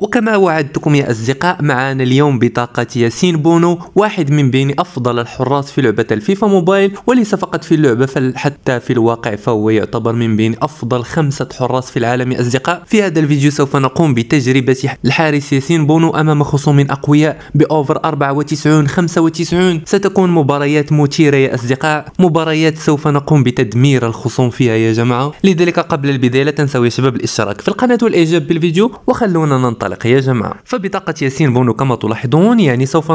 وكما وعدتكم يا أصدقاء معنا اليوم بطاقة ياسين بونو واحد من بين أفضل الحراس في لعبة الفيفا موبايل وليس فقط في اللعبة بل حتى في الواقع فهو يعتبر من بين أفضل خمسة حراس في العالم يا أصدقاء في هذا الفيديو سوف نقوم بتجربة الحارس ياسين بونو أمام خصوم أقوياء بأوفر 94 95 ستكون مباريات مثيرة يا أصدقاء مباريات سوف نقوم بتدمير الخصوم فيها يا جماعة لذلك قبل البداية لا تنسوا يا شباب الاشتراك في القناة والإعجاب بالفيديو وخلونا ننطلق القلق يا جماعة فبطاقة ياسين بونو كما تلاحظون يعني سوف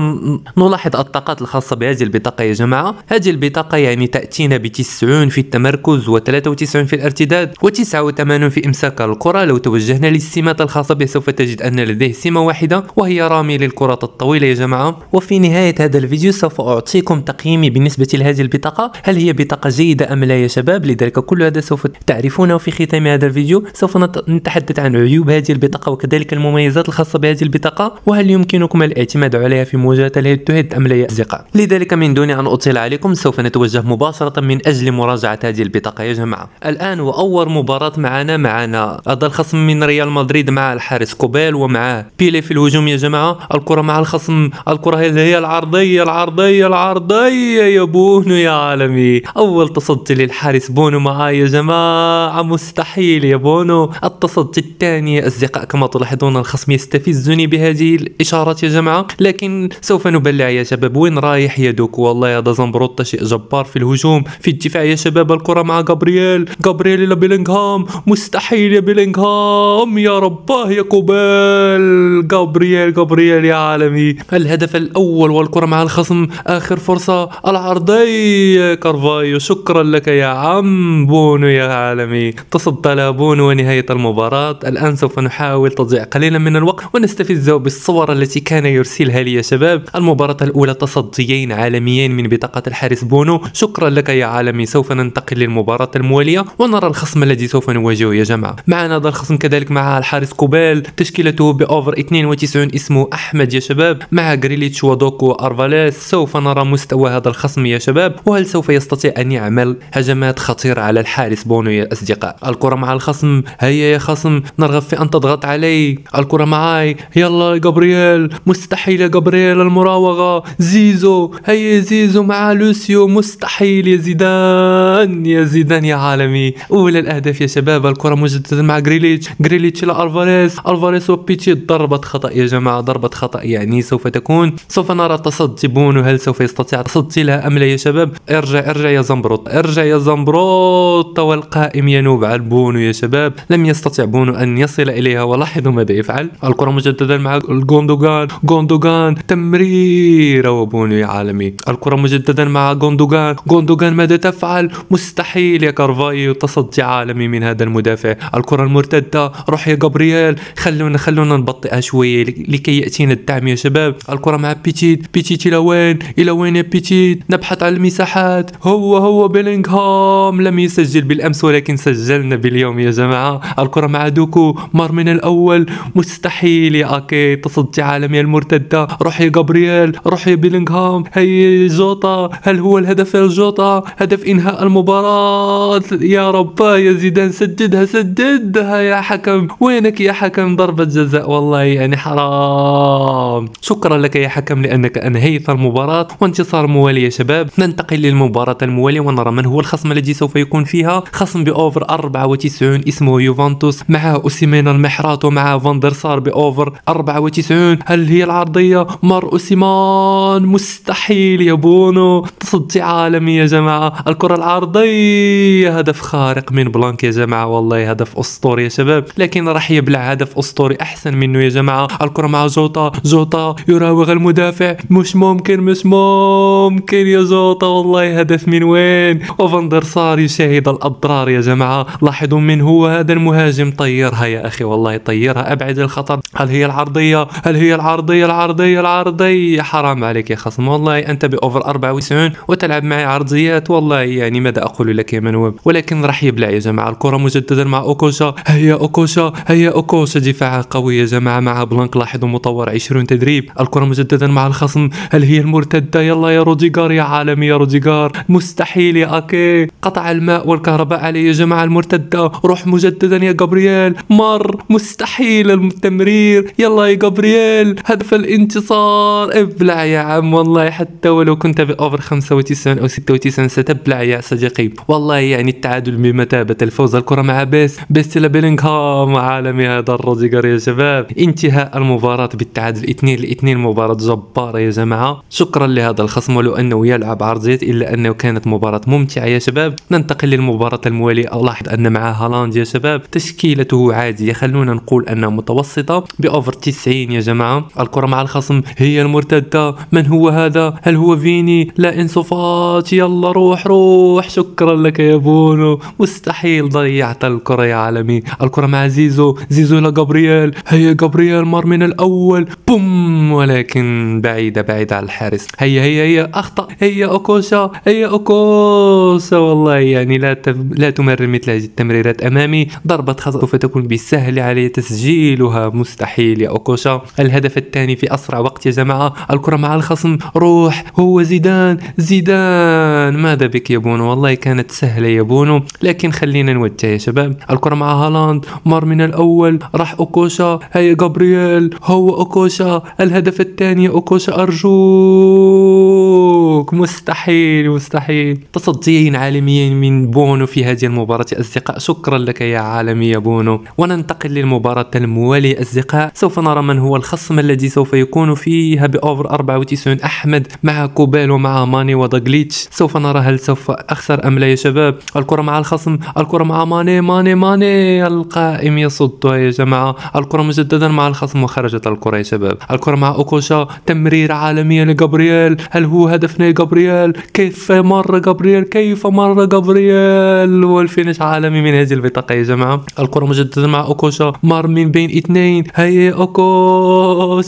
نلاحظ الطاقات الخاصة بهذه البطاقة يا جماعة هذه البطاقة يعني تأتينا ب 90 في التمركز و93 في الارتداد و89 في إمساك الكرة لو توجهنا للسمات الخاصة به سوف تجد أن لديه سمة واحدة وهي رامي للكرات الطويلة يا جماعة وفي نهاية هذا الفيديو سوف أعطيكم تقييمي بالنسبة لهذه البطاقة هل هي بطاقة جيدة أم لا يا شباب لذلك كل هذا سوف تعرفونه في ختام هذا الفيديو سوف نتحدث عن عيوب هذه البطاقة وكذلك المميزات المميزات الخاصة بهذه البطاقة وهل يمكنكم الاعتماد عليها في مواجهة الهيد تو هيد أم لا يا أصدقاء لذلك من دون أن أطيل عليكم سوف نتوجه مباشرة من أجل مراجعة هذه البطاقة يا جماعة الآن وأول مباراة معنا معنا هذا الخصم من ريال مدريد مع الحارس كوبيل ومع بيلي في الهجوم يا جماعة الكرة مع الخصم الكرة هي العرضية العرضية العرضية يا بونو يا عالمي أول تصدي للحارس بونو معاه يا جماعة مستحيل يا بونو التصدي الثاني يا أصدقاء كما تلاحظون الخصم الخصم يستفزني بهذه الإشارات يا جماعة لكن سوف نبلع يا شباب وين رايح يدك والله يا دا شيء جبار في الهجوم في الدفاع يا شباب الكرة مع جابرييل جابرييل إلى بيلينغهام مستحيل يا بيلينغهام يا رباه يا كوبال جابرييل جابرييل يا عالمي الهدف الأول والكرة مع الخصم آخر فرصة العرضية كارفايو شكرا لك يا عم بونو يا عالمي تصدى لابونو ونهاية المباراة الآن سوف نحاول تضييع قليلا من الوقت ونستفز بالصور التي كان يرسلها لي يا شباب المباراة الأولى تصديين عالميين من بطاقة الحارس بونو شكرا لك يا عالمي سوف ننتقل للمباراة الموالية ونرى الخصم الذي سوف نواجهه يا جماعة معنا هذا الخصم كذلك مع الحارس كوبال تشكيلته بأوفر 92 اسمه أحمد يا شباب مع غريليتش ودوكو ارفاليس سوف نرى مستوى هذا الخصم يا شباب وهل سوف يستطيع أن يعمل هجمات خطيرة على الحارس بونو يا أصدقاء الكرة مع الخصم هيا يا خصم نرغب في أن تضغط علي الكرة الكرة معاي يلا يا جبريل مستحيل يا جبريل المراوغة زيزو هيا زيزو مع لوسيو مستحيل يا زيدان يا زيدان يا عالمي أولى الأهداف يا شباب الكرة مجددا مع جريليتش جريليتش لألفاريز ألفاريز وبيتشي ضربة خطأ يا جماعة ضربة خطأ يعني سوف تكون سوف نرى تصدي بونو هل سوف يستطيع تصدي لها أم لا يا شباب ارجع ارجع يا زمبروت ارجع يا زمبروت والقائم ينوب على بونو يا شباب لم يستطع بونو أن يصل إليها ولاحظوا ماذا يفعل تعال الكره مجددا مع جوندوغان جوندوغان تمريره وبوني يا عالمي الكره مجددا مع جوندوغان جوندوغان ماذا تفعل مستحيل يا كارفاي تصدي عالمي من هذا المدافع الكره المرتده روح يا جابرييل خلونا خلونا نبطئها شويه لكي ياتينا الدعم يا شباب الكره مع بيتيت بيتيت الى وين الى وين يا بيتيت نبحث عن المساحات هو هو بيلينغهام لم يسجل بالامس ولكن سجلنا باليوم يا جماعه الكره مع دوكو مار من الاول مستحيل يا اكي تصدتي عالميا المرتده روحي جابرييل روحي بيلينغهام هي جوطا هل هو الهدف جوطا هدف انهاء المباراه يا رب يا زيدان سددها سددها يا حكم وينك يا حكم ضربه جزاء والله يعني حرام شكرا لك يا حكم لانك انهيت المباراه وانتصار موالي يا شباب ننتقل للمباراه المواليه ونرى من هو الخصم الذي سوف يكون فيها خصم باوفر 94 اسمه يوفنتوس معه اوسيمين المحراط ومعه فاندر صار باوفر 94 هل هي العرضيه مر اوسيمان مستحيل يا بونو تصدي عالمي يا جماعه الكره العرضيه هدف خارق من بلانك يا جماعه والله هدف اسطوري يا شباب لكن راح يبلع هدف اسطوري احسن منه يا جماعه الكره مع جوطا جوطا يراوغ المدافع مش ممكن مش ممكن يا جوطا والله هدف من وين وفاندر صار يشاهد الاضرار يا جماعه لاحظوا من هو هذا المهاجم طيرها يا اخي والله طيرها ابعد الخطر هل هي العرضيه هل هي العرضيه العرضيه العرضيه حرام عليك يا خصم والله انت باوفر 94 وتلعب معي عرضيات والله يعني ماذا اقول لك يا منوب ولكن راح يبلع يا جماعه الكره مجددا مع اوكوشا هيا اوكوشا هيا اوكوشا دفاعها قوي يا جماعه مع بلانك لاحظوا مطور 20 تدريب الكره مجددا مع الخصم هل هي المرتده يلا يا روديغار يا عالمي يا روديغار مستحيل يا اكي قطع الماء والكهرباء علي يا جماعه المرتده روح مجددا يا جابرييل مر مستحيل التمرير يلا يا جابرييل هدف الانتصار ابلع يا عم والله حتى ولو كنت بأوفر 95 أو 96 ستبلع يا صديقي والله يعني التعادل بمثابة الفوز الكرة مع بيس بيس بيلينغهام عالمي هذا الروديجر يا شباب انتهاء المباراة بالتعادل 2 ل 2 مباراة جبارة يا جماعة شكرا لهذا الخصم ولو أنه يلعب عرضيات إلا أنه كانت مباراة ممتعة يا شباب ننتقل للمباراة الموالية ألاحظ أن مع هالاند يا شباب تشكيلته عادية خلونا نقول أنه متوسط المتوسطة بأوفر 90 يا جماعة الكرة مع الخصم هي المرتدة من هو هذا هل هو فيني لا انصفات يلا روح روح شكرا لك يا بونو مستحيل ضيعت الكرة يا عالمي الكرة مع زيزو زيزو لا جابرييل هيا جابرييل مر من الأول بوم ولكن بعيدة بعيدة على الحارس هيا هيا هيا أخطأ هيا أوكوشا هيا أوكوشا والله يعني لا تف... لا تمرر مثل هذه التمريرات أمامي ضربة خطأ سوف تكون بالسهل علي تسجيلها يدركها مستحيل يا أوكوشا الهدف الثاني في أسرع وقت يا جماعة الكرة مع الخصم روح هو زيدان زيدان ماذا بك يا بونو والله كانت سهلة يا بونو لكن خلينا نوجه يا شباب الكرة مع هالاند مر من الأول راح أوكوشا هيا جابرييل هو أوكوشا الهدف الثاني أوكوشا أرجوك مستحيل مستحيل تصديين عالميين من بونو في هذه المباراة يا أصدقاء شكرا لك يا عالمي يا بونو وننتقل للمباراة الموالية عليه أصدقاء سوف نرى من هو الخصم الذي سوف يكون فيها بأوفر 94 أحمد مع كوبال ومع ماني وداغليتش سوف نرى هل سوف أخسر أم لا يا شباب الكرة مع الخصم الكرة مع ماني ماني ماني القائم يصدها يا جماعة الكرة مجددا مع الخصم وخرجت الكرة يا شباب الكرة مع أوكوشا تمرير عالمية لجابرييل هل هو هدفنا جابرييل كيف مر جابرييل كيف مر جابرييل والفينش عالمي من هذه البطاقة يا جماعة الكرة مجددا مع أوكوشا مر من بين اثنين هيا اوكو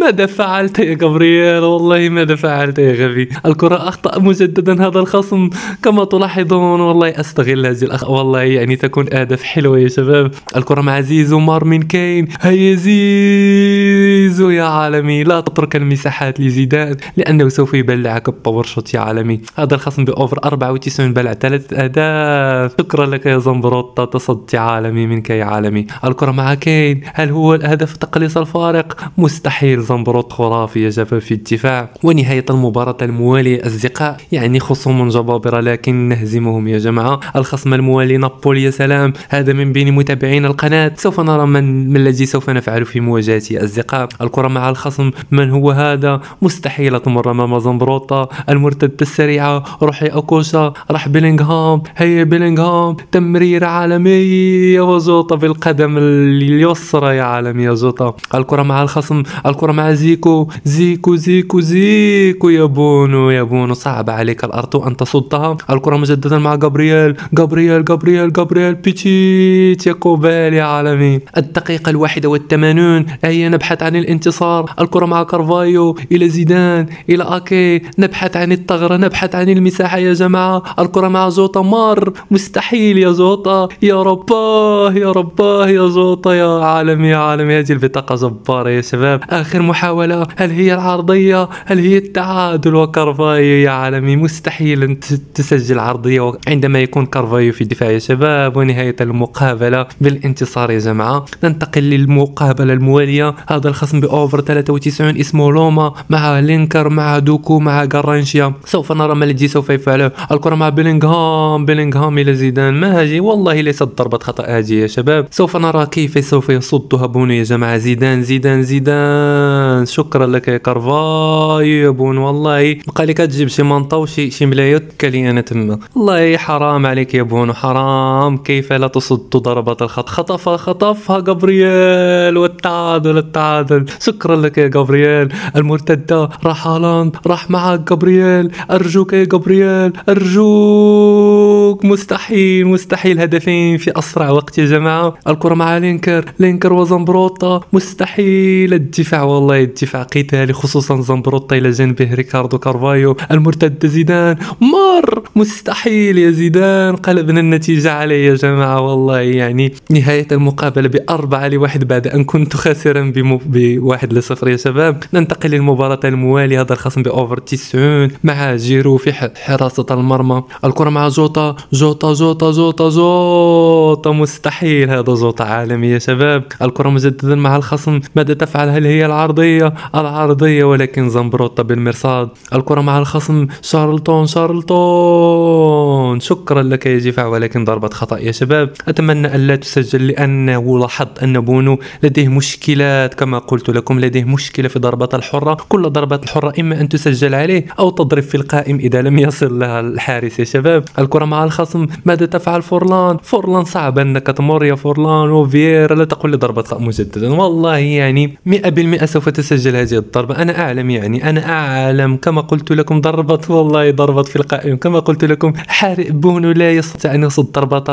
ماذا فعلت يا جبريل والله ماذا فعلت يا غبي الكرة اخطأ مجددا هذا الخصم كما تلاحظون والله استغل هذه الأخ والله يعني تكون اهداف حلوة يا شباب الكرة مع زيزو مارمين كين هيا زيزو يا عالمي لا تترك المساحات لزيدان لانه سوف يبلعك بباور شوت يا عالمي هذا الخصم باوفر 94 بلع ثلاثة اهداف شكرا لك يا زمبروطة تصدي عالمي منك يا عالمي الكرة مع كين هل هو الهدف تقليص الفارق مستحيل زنبروت خرافي جاب في الدفاع ونهاية المباراة الموالية أصدقاء يعني خصوم جبابرة لكن نهزمهم يا جماعة الخصم الموالي نابولي يا سلام هذا من بين متابعين القناة سوف نرى من, من الذي سوف نفعل في مواجهة أصدقاء الكرة مع الخصم من هو هذا مستحيل تمر أمام زنبروتا المرتد السريعة روحي أكوشا راح بيلينغهام هيا بيلينغهام تمرير عالمي وجوطة بالقدم اليسرى الكرة يا عالم يا زوطا الكرة مع الخصم الكرة مع زيكو زيكو زيكو زيكو يا بونو يا بونو صعب عليك الأرض أن تصدها الكرة مجددا مع جابرييل جابرييل جابرييل جابرييل بيتيت يا كوبال يا عالمي الدقيقة الواحدة والثمانون هي نبحث عن الانتصار الكرة مع كارفايو إلى زيدان إلى أكي نبحث عن الثغرة نبحث عن المساحة يا جماعة الكرة مع زوطا مار مستحيل يا زوطا يا رباه يا رباه يا زوطا يا عالمي يا عالمي هذه البطاقة زبارة يا شباب آخر محاولة هل هي العرضية هل هي التعادل وكارفايو يا عالمي مستحيل أن تسجل عرضية عندما يكون كارفايو في الدفاع يا شباب ونهاية المقابلة بالانتصار يا جماعة ننتقل للمقابلة الموالية هذا الخصم بأوفر 93 اسمه لوما مع لينكر مع دوكو مع جارانشيا سوف نرى ما الذي سوف يفعله الكرة مع بيلينغهام بيلينغهام إلى زيدان ما هذه والله ليست ضربة خطأ هذه يا شباب سوف نرى كيف سوف يصد خطها يا جماعة زيدان زيدان زيدان شكرا لك يا كارفاي يا بون والله بقى لي كتجيب شي مانطا وشي شي ملايات تكالي انا تما والله حرام عليك يا بون حرام كيف لا تصد ضربة الخط خطفها خطفها جابرييل والتعادل التعادل شكرا لك يا جابرييل المرتدة راح هالاند راح معك جابرييل ارجوك يا جابرييل ارجوك مستحيل مستحيل هدفين في اسرع وقت يا جماعة الكرة مع لينكر لينكر وزمبروطه مستحيل الدفاع والله الدفاع قتالي خصوصا زمبروطه الى جانبه ريكاردو كارفايو المرتد زيدان مر مستحيل يا زيدان قلبنا النتيجه عليه يا جماعه والله يعني نهايه المقابله بأربعة لواحد بعد أن كنت خاسرا بواحد لصفر يا شباب ننتقل للمباراة الموالية هذا الخصم بأوفر 90 مع جيرو في حراسة المرمى الكرة مع جوتا جوتا جوتا جوتا جوتا مستحيل هذا جوتا عالمي يا شباب الكرة مجددا مع الخصم ماذا تفعل هل هي العرضية العرضية ولكن زمبروتا بالمرصاد الكرة مع الخصم شارلتون شارلتون شكرا لك يا جفاع ولكن ضربة خطأ يا شباب أتمنى ألا تسجل لأنه لاحظت أن بونو لديه مشكلات كما قلت لكم لديه مشكلة في ضربة الحرة كل ضربة الحرة إما أن تسجل عليه أو تضرب في القائم إذا لم يصل لها الحارس يا شباب الكرة مع الخصم ماذا تفعل فورلان فورلان صعب أنك تمر يا فورلان وفييرا لا تقل لي ضربة ضربة مسددة والله يعني 100% سوف تسجل هذه الضربة أنا أعلم يعني أنا أعلم كما قلت لكم ضربت والله ضربت في القائم كما قلت لكم حارق بونو لا يستطيع أن يصد ضربة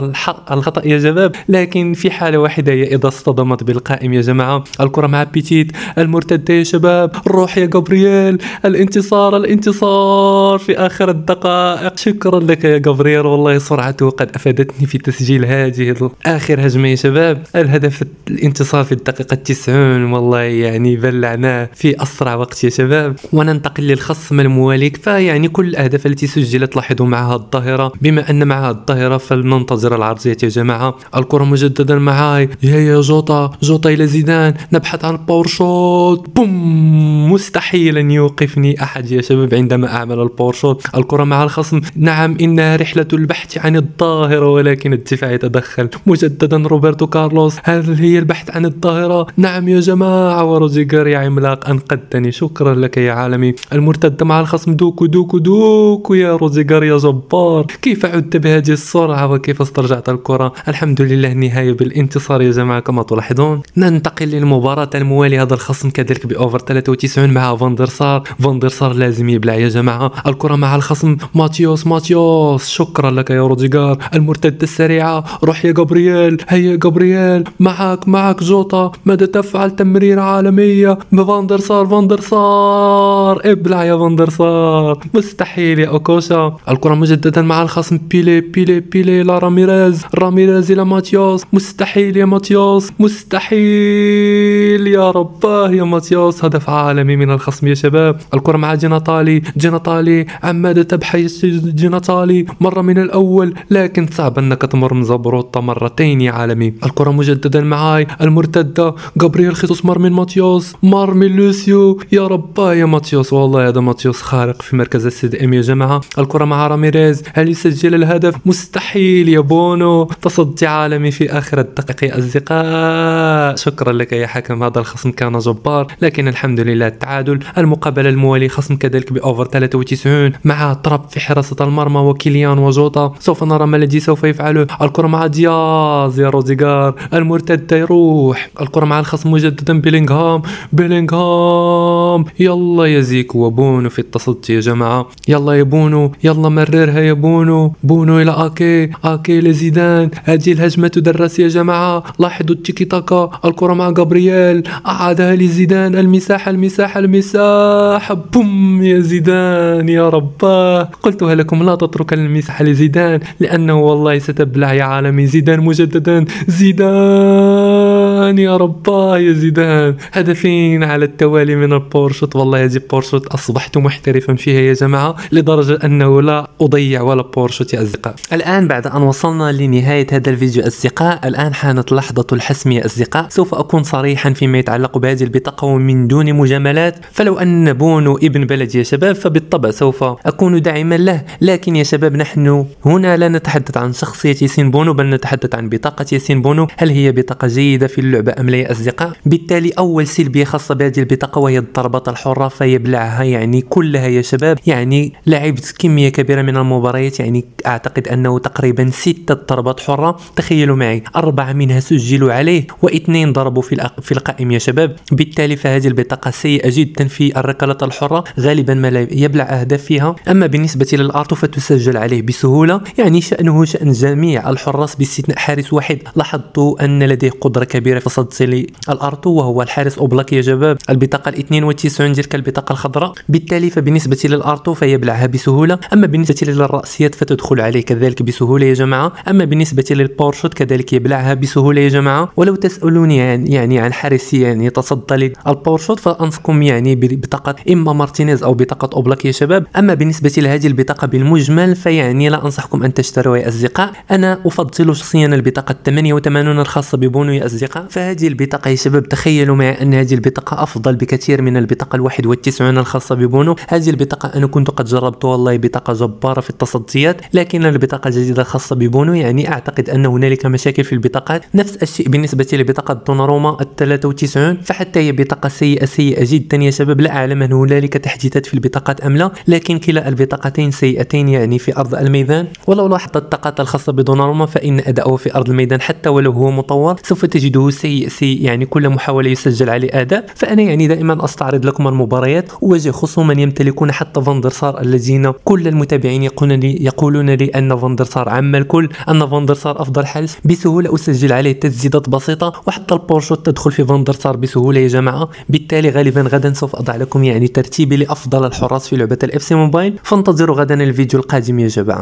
الخطأ يا شباب لكن في حالة واحدة هي إذا اصطدمت بالقائم يا جماعة الكرة مع بيتيت المرتدة يا شباب الروح يا جابرييل الانتصار الانتصار في آخر الدقائق شكرا لك يا جابرييل والله سرعته قد أفادتني في تسجيل هذه آخر هجمة يا شباب الهدف الانتصار في الدقيقة 90 والله يعني بلعناه في أسرع وقت يا شباب وننتقل للخصم المواليك فيعني كل الأهداف التي سجلت لاحظوا معها الظاهرة بما أن معها الظاهرة فلننتظر العرضية يا جماعة الكرة مجددا معاي يا يا جوطا جوتا إلى زيدان نبحث عن الباور شوت بوم مستحيل أن يوقفني أحد يا شباب عندما أعمل الباور شوت الكرة مع الخصم نعم إنها رحلة البحث عن الظاهرة ولكن الدفاع يتدخل مجددا روبرتو كارلوس هل هي البحث البحث عن الطاهرة نعم يا جماعة وروزيجر يا عملاق أنقذتني شكرا لك يا عالمي المرتدة مع الخصم دوكو دوكو دوكو يا روزيجر يا جبار كيف عدت بهذه السرعة وكيف استرجعت الكرة الحمد لله النهاية بالانتصار يا جماعة كما تلاحظون ننتقل للمباراة الموالية هذا الخصم كذلك بأوفر 93 مع فاندرسار فاندرسار لازم يبلع يا جماعة الكرة مع الخصم ماتيوس ماتيوس شكرا لك يا روديغر المرتدة السريعة روح يا جابرييل هيا جابرييل معك معاك معك جوتا ماذا تفعل تمرير عالمية بفاندر صار فاندر صار ابلع يا فاندر صار مستحيل يا أوكوشا الكرة مجددا مع الخصم بيلي بيلي بيلي لا راميريز راميريز إلى ماتياس مستحيل يا ماتياس مستحيل يا رباه يا ماتياس هدف عالمي من الخصم يا شباب الكرة مع جيناتالي جيناتالي عمادة تبحث جيناتالي مرة من الأول لكن صعب أنك تمر من زبروطة مرتين يا عالمي الكرة مجددا معاي المرتده جابرييل خيسوس مار من ماتيوس مار من لوسيو يا ربا يا ماتيوس والله هذا ماتيوس خارق في مركز السيد ام يا جماعه الكره مع راميريز هل يسجل الهدف مستحيل يا بونو تصدي عالمي في اخر الدقائق يا اصدقاء شكرا لك يا حكم هذا الخصم كان جبار لكن الحمد لله التعادل المقابله الموالي خصم كذلك باوفر 93 مع طرب في حراسه المرمى وكيليان وجوطا سوف نرى ما الذي سوف يفعله الكره مع دياز يا روديغار المرتده يروح روح الكره مع الخصم مجددا بيلينغهام بيلينغهام يلا يا زيكو وبونو في التصدي يا جماعه يلا يا بونو يلا مررها يا بونو بونو الى اكي اكي لزيدان هذه الهجمه تدرس يا جماعه لاحظوا التيكي تاكا الكره مع جابرييل اعادها لزيدان المساحه المساحه المساحه بوم يا زيدان يا رباه قلتها لكم لا تترك المساحه لزيدان لانه والله ستبلع يا عالمي زيدان مجددا زيدان زيدان يا رباه يا زيدان هدفين على التوالي من البورشوت والله يا زي بورشوت أصبحت محترفا فيها يا جماعة لدرجة أنه لا أضيع ولا بورشوت يا أصدقاء الآن بعد أن وصلنا لنهاية هذا الفيديو أصدقاء الآن حانت لحظة الحسم يا أصدقاء سوف أكون صريحا فيما يتعلق بهذه البطاقة ومن دون مجاملات فلو أن بونو ابن بلدي يا شباب فبالطبع سوف أكون داعما له لكن يا شباب نحن هنا لا نتحدث عن شخصية ياسين بونو بل نتحدث عن بطاقة ياسين بونو هل هي بطاقة جيدة جديدة في اللعبة أم لا يا أصدقاء بالتالي أول سلبية خاصة بهذه البطاقة وهي الضربات الحرة فيبلعها يعني كلها يا شباب يعني لعبت كمية كبيرة من المباريات يعني أعتقد أنه تقريبا ستة ضربات حرة تخيلوا معي أربعة منها سجلوا عليه واثنين ضربوا في, في القائم يا شباب بالتالي فهذه البطاقة سيئة جدا في الركلات الحرة غالبا ما لا يبلع أهداف فيها أما بالنسبة للأرتو فتسجل عليه بسهولة يعني شأنه شأن جميع الحراس باستثناء حارس واحد لاحظت أن لديه قدرة الكبيرة في صد سيلي الارتو وهو الحارس اوبلاك يا جباب البطاقه ال 92 ديال البطاقه الخضراء بالتالي فبالنسبه للارتو فيبلعها بسهوله اما بالنسبه للراسيات فتدخل عليه كذلك بسهوله يا جماعه اما بالنسبه للبورشوت كذلك يبلعها بسهوله يا جماعه ولو تسالوني عن يعني عن حارس يعني يتصدى للبورشوت فانصكم يعني ببطاقه اما مارتينيز او بطاقه اوبلاك يا شباب اما بالنسبه لهذه البطاقه بالمجمل فيعني لا انصحكم ان تشتروا يا اصدقاء انا افضل شخصيا البطاقه 88 الخاصه ببونو يا اصدقاء الأصدقاء فهذه البطاقة يا شباب تخيلوا معي أن هذه البطاقة أفضل بكثير من البطاقة الواحد والتسعون الخاصة ببونو هذه البطاقة أنا كنت قد جربتها والله بطاقة جبارة في التصديات لكن البطاقة الجديدة الخاصة ببونو يعني أعتقد أن هنالك مشاكل في البطاقات نفس الشيء بالنسبة لبطاقة دوناروما ال 93 فحتى هي بطاقة سيئة سيئة جدا يا شباب لا أعلم أن هنالك تحديثات في البطاقات أم لا لكن كلا البطاقتين سيئتين يعني في أرض الميدان ولو لاحظت الطاقات الخاصة بدوناروما فإن أداؤه في أرض الميدان حتى ولو هو مطور سوف تجد تجده سيء سيء يعني كل محاولة يسجل عليه أهداف فأنا يعني دائما أستعرض لكم المباريات وجه خصوما يمتلكون حتى فاندرسار الذين كل المتابعين يقولون لي, يقولون لي أن فاندرسار عم الكل أن فاندرسار أفضل حل بسهولة أسجل عليه تسديدات بسيطة وحتى البورشوت تدخل في فاندرسار بسهولة يا جماعة بالتالي غالبا غدا سوف أضع لكم يعني ترتيبي لأفضل الحراس في لعبة الاف سي موبايل فانتظروا غدا الفيديو القادم يا جماعة